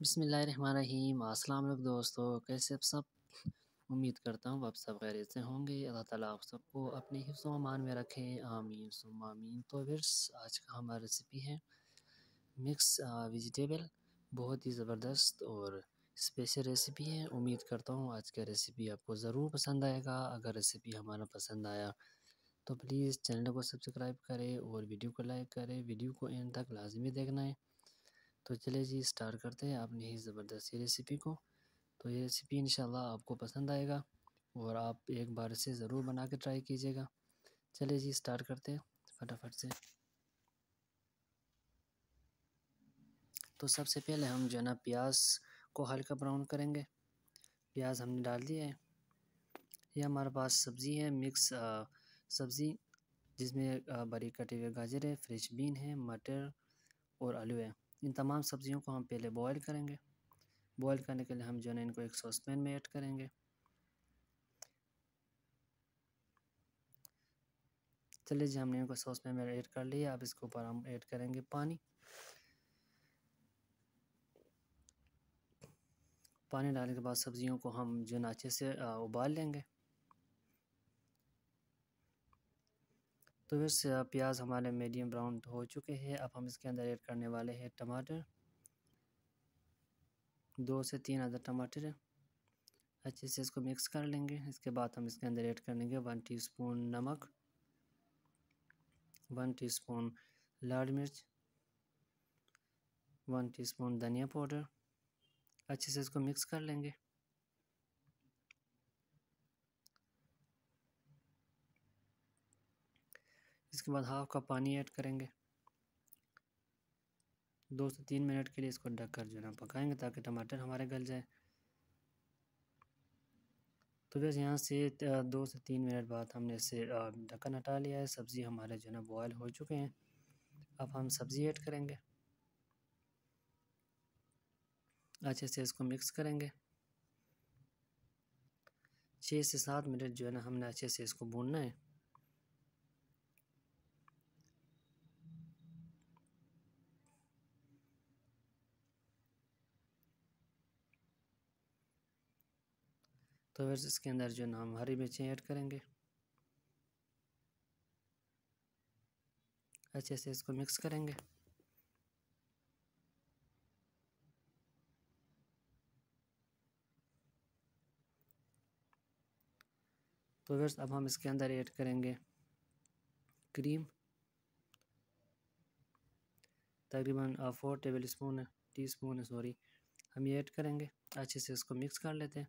बसमीम अस्सलाम वालेकुम दोस्तों कैसे आप सब उम्मीद करता हूँ आप सब खैर से होंगे अल्लाह ताला आप सबको अपने ही सामान में रखें आमीन सुम आमीन तो वर्स आज का हमारा रेसिपी है मिक्स वेजिटेबल बहुत ही ज़बरदस्त और स्पेशल रेसिपी है उम्मीद करता हूँ आज का रेसिपी आपको ज़रूर पसंद आएगा अगर रेसिपी हमारा पसंद आया तो प्लीज़ चैनल को सब्सक्राइब करें और वीडियो को लाइक करें वीडियो को एंड तक लाजमी देखना है तो चलिए जी स्टार्ट करते हैं आपने ही ज़बरदस्त रेसिपी को तो ये रेसिपी इन आपको पसंद आएगा और आप एक बार से ज़रूर बना के ट्राई कीजिएगा चलिए जी स्टार्ट करते हैं फटाफट से तो सबसे पहले हम जो है ना प्याज को हल्का ब्राउन करेंगे प्याज हमने डाल दिया है ये हमारे पास सब्ज़ी है मिक्स सब्ज़ी जिसमें बारीक कटे हुए गाजर है फ्रेश बीन है मटर और आलू है इन तमाम सब्ज़ियों को हम पहले बॉयल करेंगे बॉयल करने के लिए हम जो है इनको एक सॉस पैन में ऐड करेंगे चलिए जी हमने इनको सॉस पैन में ऐड कर लिया अब इसके ऊपर हम ऐड करेंगे पानी पानी डालने के बाद सब्ज़ियों को हम जो है अच्छे से उबाल लेंगे तो फिर से प्याज हमारे मीडियम ब्राउन हो चुके हैं अब हम इसके अंदर ऐड करने वाले हैं टमाटर दो से तीन हज़ार टमाटर अच्छे से इसको मिक्स कर लेंगे इसके बाद हम इसके अंदर ऐड करेंगे वन टीस्पून नमक वन टीस्पून लाल मिर्च वन टीस्पून धनिया पाउडर अच्छे से इसको मिक्स कर लेंगे इसके बाद हाफ का पानी ऐड करेंगे दो से तीन मिनट के लिए इसको ढक कर जो है ना पकाएंगे ताकि टमाटर हमारे गल जाए तो बस यहाँ से दो से तीन मिनट बाद हमने इसे ढक्कन हटा लिया है सब्ज़ी हमारे जो है ना बॉयल हो चुके हैं अब हम सब्ज़ी ऐड करेंगे अच्छे से इसको मिक्स करेंगे छः से सात मिनट जो है ना हमने अच्छे से इसको भूनना है तो फिर इसके अंदर जो नाम हरी मिर्चें ऐड करेंगे अच्छे से इसको मिक्स करेंगे तो फिर अब हम इसके अंदर ऐड करेंगे क्रीम तकरीबन four tablespoon teaspoon है सॉरी हम ये ऐड करेंगे अच्छे से इसको मिक्स कर लेते हैं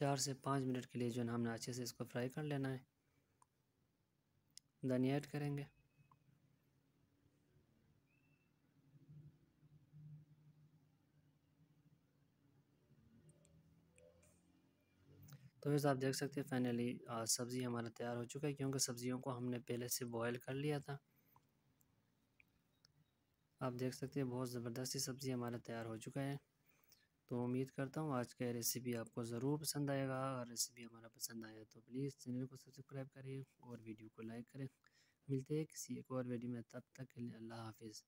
चार से पाँच मिनट के लिए जो है हमने अच्छे से इसको फ्राई कर लेना है धनिया ऐड करेंगे तो फिर आप देख सकते हैं फाइनली सब्ज़ी हमारा तैयार हो चुका है क्योंकि सब्ज़ियों को हमने पहले से बॉईल कर लिया था आप देख सकते हैं बहुत ज़बरदस्ती सब्ज़ी हमारा तैयार हो चुका है तो उम्मीद करता हूँ आज का रेसिपी आपको ज़रूर पसंद आएगा अगर रेसिपी हमारा पसंद आया तो प्लीज़ चैनल को सब्सक्राइब करें और वीडियो को लाइक करें मिलते हैं किसी एक और वीडियो में तब तक के लिए अल्लाह हाफिज़